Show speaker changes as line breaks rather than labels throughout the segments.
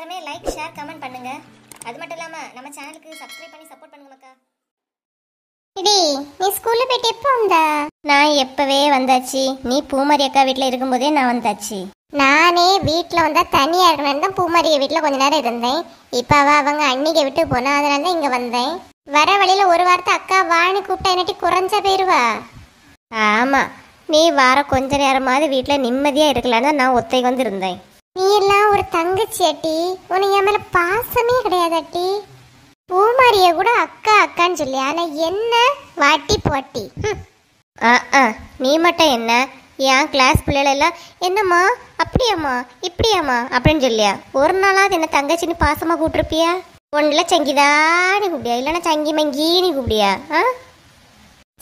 எல்லாருமே like share comment பண்ணுங்க அது மட்டும் இல்லாம நம்ம சேனலுக்கு சப்ஸ்கிரைப் பண்ணி சப்போர்ட் பண்ணுங்க மக்கா இடி நீ ஸ்கூல்ல போயிட்டு எப்போ வந்த நான் எப்பவே வந்தாச்சு நீ பூமரி அக்கா வீட்ல இருக்கும்போதே நான் வந்தாச்சு நானே வீட்டில் வந்தால் தனியாக இருக்கணும்னு தான் பூமாரிய வீட்டில் கொஞ்ச நேரம் இருந்தேன் இப்போ அவள் அவங்க அன்னிக்கை விட்டு போனா அதனால தான் இங்கே வந்தேன் வர வழியில் ஒரு வாரத்தை அக்கா வாணி கூப்பிட்டா என்னட்டி குறைஞ்ச போயிடுவா ஆமாம் நீ வார கொஞ்ச நேரமாவது வீட்டில் நிம்மதியாக இருக்கலான்னு நான் ஒத்தை வந்து இருந்தேன் நீ எல்லாம் ஒரு தங்கச்சி அட்டி உனக்கு என் மேல பாசமே கிடையாது அட்டி பூமாரிய கூட அக்கா அக்கான்னு சொல்லி ஆனா என்ன வாட்டி போட்டி நீ மட்டும் என்ன என் கிளாஸ் பிள்ளைகளெல்லாம் என்னம்மா அப்படியாம்மா இப்படியாம்மா அப்படின்னு சொல்லியா ஒரு நாளாவது என்ன தங்கச்சின்னு பாசமாக கூப்பிட்டுருப்பியா ஒன்றில் சங்கிதான்னு கூப்பிடியா இல்லைன்னா சங்கி மங்கின்னு கூப்பிடியா ஆ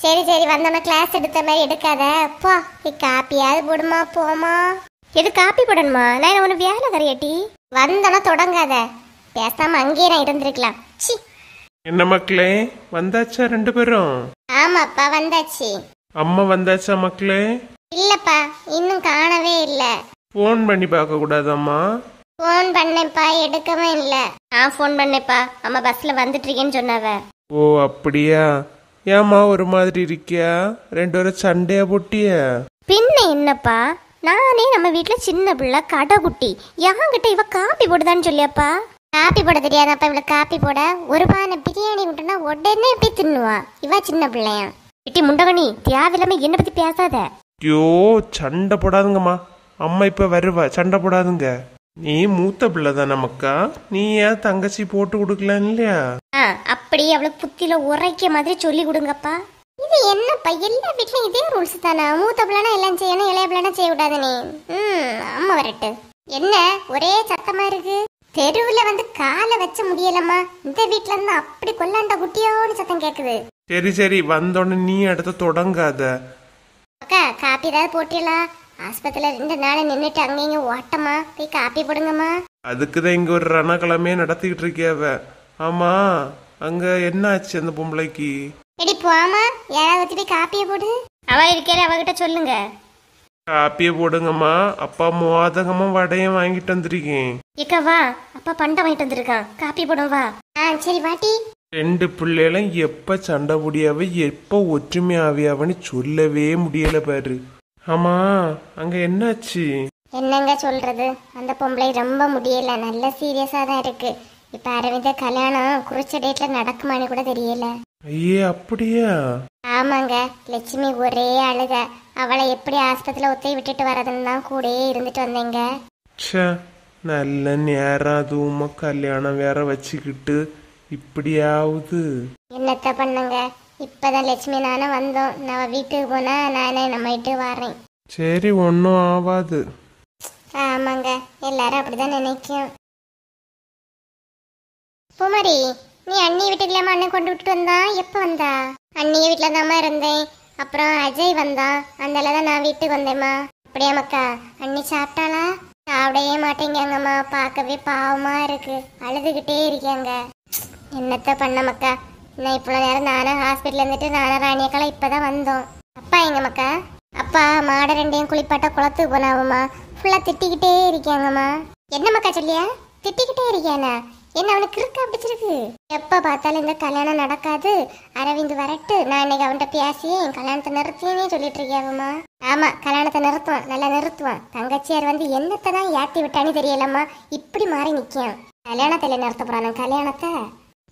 சரி சரி வந்தோம்னா கிளாஸ் எடுத்த மாதிரி எடுக்காத போ காப்பியாவது போடுமா போமா எது காப்பி போடணுமா நான் உனக்கு வேலை தரையாட்டி வந்தனா தொடங்காத பேசாம அங்கேயே நான் இருந்திருக்கலாம்
சி என்ன மக்களே வந்தாச்சா ரெண்டு பேரும்
ஆமாப்பா வந்தாச்சு
அம்மா வந்தாச்சா மக்களே
இல்லப்பா இன்னும் காணவே இல்ல
ஃபோன் பண்ணி பார்க்க கூடாதாம்மா
ஃபோன் பண்ணேப்பா எடுக்கவே இல்ல நான் ஃபோன் பண்ணேப்பா அம்மா பஸ்ல வந்துட்டு இருக்கேன்னு சொன்னாவ
ஓ அப்படியா ஏம்மா ஒரு மாதிரி இருக்கியா ரெண்டு பேரும் சண்டையா போட்டியா
பின்ன என்னப்பா நானே நம்ம வீட்டில் சின்ன பிள்ளை கடைக்குட்டி யாங்கிட்ட இவ காப்பி போடுதான்னு சொல்லியாப்பா காப்பி போட தெரியாதாப்பா இவளை காப்பி போட ஒரு பானை பிரியாணி விட்டுனா உடனே எப்படி தின்னுவா இவ சின்ன பிள்ளையா இட்டி முண்டகணி தேவையில்லாம என்னை பத்தி பேசாத
ஐயோ சண்டை போடாதுங்கம்மா அம்மா இப்போ வருவா சண்டை போடாதுங்க நீ மூத்த பிள்ளை தான் நமக்கா நீ ஏன் தங்கச்சி போட்டு கொடுக்கலாம் இல்லையா
அப்படி அவளுக்கு புத்தியில உரைக்க மாதிரி சொல்லி கொடுங்கப்பா இது என்னப்பா எல்லா வீட்லயும் இதே ரூல்ஸ் தானே மூத்த பிள்ளைனா எல்லாம் செய்யணும் இளைய பிள்ளைனா செய்யக்கூடாதுனே ம் ஆமா வரட்டு என்ன ஒரே சத்தமா இருக்கு தெருவுல வந்து காலை வச்ச முடியலம்மா இந்த வீட்ல இருந்து அப்படி கொல்லாண்ட குட்டியோட சத்தம் கேக்குது
சரி சரி வந்தோடனே நீ அடுத்து தொடங்காத
அக்கா காப்பி ஏதாவது போட்டிடலாம் ஆஸ்பத்திரியில் ரெண்டு நாள் நின்றுட்டு அங்கேயும் ஓட்டமா போய் காப்பி போடுங்கம்மா
அதுக்கு தான் இங்க ஒரு ரணக்கிழமையே நடத்திக்கிட்டு இருக்கியாவ ஆமா என்ன என்னாச்சு அந்த பொம்பளைக்கு
எடி போமா யாராவது வச்சுட்டு காப்பியை போடு அவ இருக்கையில அவகிட்ட சொல்லுங்க
காப்பி போடுங்கம்மா அப்பா மோதகமும் வடையும் வாங்கிட்டு வந்திருக்கேன்
இக்க வா அப்பா பண்டை வாங்கிட்டு வந்திருக்கான் காப்பி போடும் வா ஆ சரி வாட்டி
ரெண்டு பிள்ளைகளும் எப்ப சண்டை முடியாவ எப்ப ஒற்றுமையாவியாவன்னு சொல்லவே முடியல பாரு ஆமா அங்க என்னாச்சு
என்னங்க சொல்றது அந்த பொம்பளை ரொம்ப முடியல நல்ல சீரியஸா தான் இருக்கு இப்ப அரவிந்த கல்யாணம் குறிச்ச டேட்ல நடக்குமான்னு கூட தெரியல
ஐயே அப்படியா
ஆமாங்க லட்சுமி ஒரே அழுக அவளை எப்படி ஆஸ்பத்திரியில ஒத்தி விட்டுட்டு வரதுன்னு தான் கூடயே இருந்துட்டு வந்தேங்க
ச்சே நல்ல நேரம் அதுவுமா கல்யாணம் வேற வச்சுக்கிட்டு இப்படியாவது
என்னத்த பண்ணுங்க இப்பதான் லட்சுமி நானும் வந்தோம் நான் வீட்டுக்கு போனா நானே நம்ம வீட்டு வரேன்
சரி ஒன்றும் ஆவாது
ஆமாங்க எல்லாரும் அப்படிதான் நினைக்கும் பூமரி நீ அண்ணி வீட்டு இல்லாம அண்ணன் கொண்டு விட்டுட்டு வந்தா எப்போ வந்தா அண்ணிய வீட்டில் தாம்மா இருந்தேன் அப்புறம் அஜய் வந்தான் அந்த தான் நான் வீட்டுக்கு வந்தேம்மா அப்படியே மக்கா அண்ணி சாப்பிட்டாளா சாப்பிடவே மாட்டேங்கம்மா பார்க்கவே பாவமா இருக்கு அழுதுகிட்டே இருக்கேங்க என்னத்த பண்ண மக்கா நான் நேரம் நானும் ஹாஸ்பிட்டல் இருந்துட்டு நானும் ராணியக்கெல்லாம் இப்போ தான் வந்தோம் அப்பா எங்க மக்கா அப்பா மாடை ரெண்டையும் குளிப்பாட்ட குளத்துக்கு போனாவும்மா ஃபுல்லாக திட்டிக்கிட்டே இருக்காங்கம்மா என்ன மக்கா சொல்லியா திட்டிக்கிட்டே இருக்கேனா என்ன அவனுக்கு இருக்கா பிடிச்சிருக்கு எப்ப பார்த்தாலும் இந்த கல்யாணம் நடக்காது அரவிந்த் வரட்டு நான் இன்னைக்கு அவன்கிட்ட பேசியே என் கல்யாணத்தை நிறுத்தியே சொல்லிட்டு இருக்கியாவம்மா ஆமா கல்யாணத்தை நிறுத்துவான் நல்லா நிறுத்துவான் தங்கச்சியார் வந்து என்னத்தை தான் ஏத்தி விட்டான்னு தெரியலம்மா இப்படி மாறி நிக்கான் கல்யாணத்துல நிறுத்த போறான் கல்யாணத்தை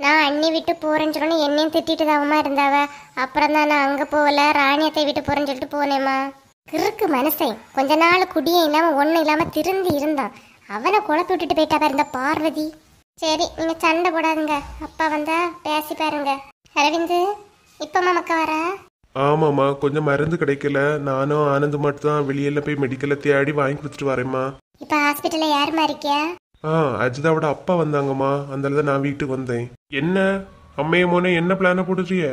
நான் அண்ணி விட்டு போறேன்னு சொல்லணும் என்னையும் திட்டிட்டு தாவமா இருந்தாவ அப்புறம் தான் நான் அங்கே போகல ராணியத்தை விட்டு போறேன்னு சொல்லிட்டு போனேம்மா கிறுக்கு மனசையும் கொஞ்ச நாள் குடியே இல்லாமல் ஒன்றும் இல்லாமல் திருந்தி இருந்தான் அவனை குழப்பி விட்டுட்டு போயிட்டா பாருந்த பார்வதி சரி நீங்க சண்டை போடாதுங்க அப்பா வந்தா பேசி பாருங்க அரவிந்து இப்ப மாமக்க வர
ஆமாமா கொஞ்சம் மருந்து கிடைக்கல நானும் ஆனந்த் மட்டும் தான் வெளியில போய் மெடிக்கலை தேடி வாங்கி கொடுத்துட்டு வரேம்மா
இப்போ ஹாஸ்பிட்டலில் யாருமா இருக்கியா
ஆ அஜிதாவோட அப்பா வந்தாங்கம்மா அதனால தான் நான் வீட்டுக்கு வந்தேன் என்ன மோனே என்ன பிளானை போடுறிய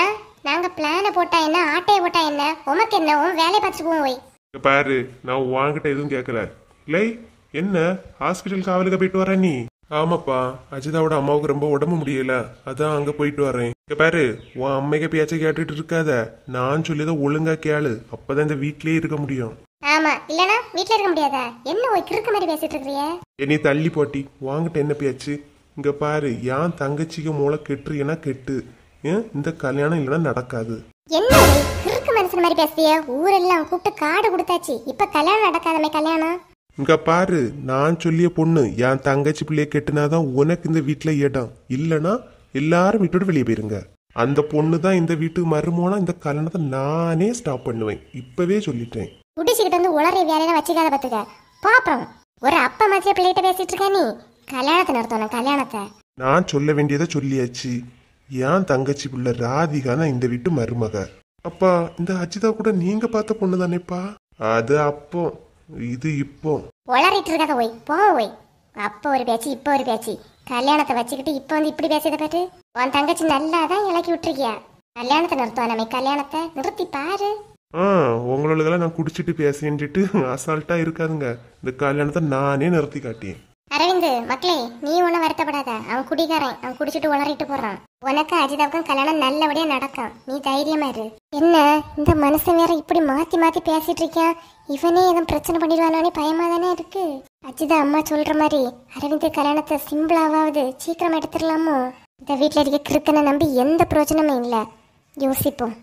ஏன் நாங்க பிளானை போட்டா என்ன ஆட்டையை போட்டா என்ன உமக்கு என்ன உன் வேலையை பார்த்துட்டு போய்
இங்க பாரு நான் வாங்கிட்ட எதுவும் கேட்கல இல்லை என்ன ஹாஸ்பிட்டல் காவலுக்கு போயிட்டு வர நீ ஆமாப்பா அஜிதாவோட அம்மாவுக்கு ரொம்ப உடம்பு முடியல அதான் அங்க போயிட்டு வரேன் இங்க பாரு உன் அம்மைக்கு பேச்ச கேட்டுட்டு இருக்காத நான் சொல்லிதான் ஒழுங்கா கேளு அப்பதான் இந்த வீட்லயே இருக்க முடியும்
ஆமா இல்லனா வீட்ல இருக்க முடியாதா என்ன ஒரு மாதிரி பேசிட்டு இருக்கறியே
என்னை தள்ளி போட்டி வாங்கிட்டு என்ன பேச்சு இங்க பாரு ஏன் தங்கச்சிக்கு மூளை கெட்டுறீனா கெட்டு இந்த கல்யாணம் இல்லைன்னா நடக்காது
என்ன கிறுக்கு மனுஷன் மாதிரி பேசுறிய ஊரெல்லாம் கூப்பிட்டு காடு கொடுத்தாச்சு இப்ப கல்யாணம் நடக்காதமே கல்யாணம்
இங்க பாரு நான் சொல்லிய பொண்ணு என் தங்கச்சி பிள்ளைய கெட்டினாதான் உனக்கு இந்த வீட்டில் இடம் இல்லனா எல்லாரும் வீட்டோட வெளியே போயிருங்க அந்த பொண்ணு தான் இந்த வீட்டுக்கு மருமோனா இந்த கல்யாணத்தை நானே ஸ்டாப் பண்ணுவேன் இப்பவே சொல்லிட்டேன்
குடிச்சுக்கிட்டு வந்து உளறி வேலையில வச்சுக்காத பாத்துக்க ஒரு மாதிரி பிள்ளைகிட்ட பேசிட்டு இருக்க நீ கல்யாணத்தை நடத்தணும் கல்யாணத்தை
நான் சொல்ல வேண்டியதை சொல்லியாச்சு என் தங்கச்சி பிள்ளை ராதிகா தான் இந்த வீட்டு மருமக அப்பா இந்த அஜிதா கூட நீங்க பார்த்த பொண்ணு தானேப்பா அது அப்போ இது இப்போ
உளறிட்டு இருக்காத ஒய் போ ஒய் அப்போ ஒரு பேச்சு இப்போ ஒரு பேச்சு கல்யாணத்தை வச்சுக்கிட்டு இப்போ வந்து இப்படி பேசியதை பாரு உன் தங்கச்சி நல்லா தான் இலக்கி விட்டுருக்கியா கல்யாணத்தை நிறுத்துவா நம்ம கல்யாணத்தை நிறுத்தி பாரு
ஆ உங்களோட நான் குடிச்சிட்டு பேசின்ட்டு அசால்ட்டாக இருக்காதுங்க இந்த கல்யாணத்தை நானே நிறுத்தி காட்டியேன்
அரவிந்த் மக்களே நீ ஒன்றும் வருத்தப்படாத அவன் குடிகாரன் அவன் குடிச்சிட்டு உளறிட்டு போறான் உனக்கு அஜிதாவுக்கும் கல்யாணம் நல்லபடியா நடக்கும் நீ தைரியமா இரு என்ன இந்த மனுஷன் வேற இப்படி மாத்தி மாத்தி பேசிட்டு இருக்கியா இவனே எதுவும் பிரச்சனை பண்ணிடுவானே பயமா தானே இருக்கு அஜிதா அம்மா சொல்ற மாதிரி அரவிந்த் கல்யாணத்தை சிம்பிளாவது சீக்கிரம் எடுத்துடலாமோ இந்த வீட்டில் இருக்க கிருத்தனை நம்பி எந்த பிரயோஜனமும் இல்லை யோசிப்போம்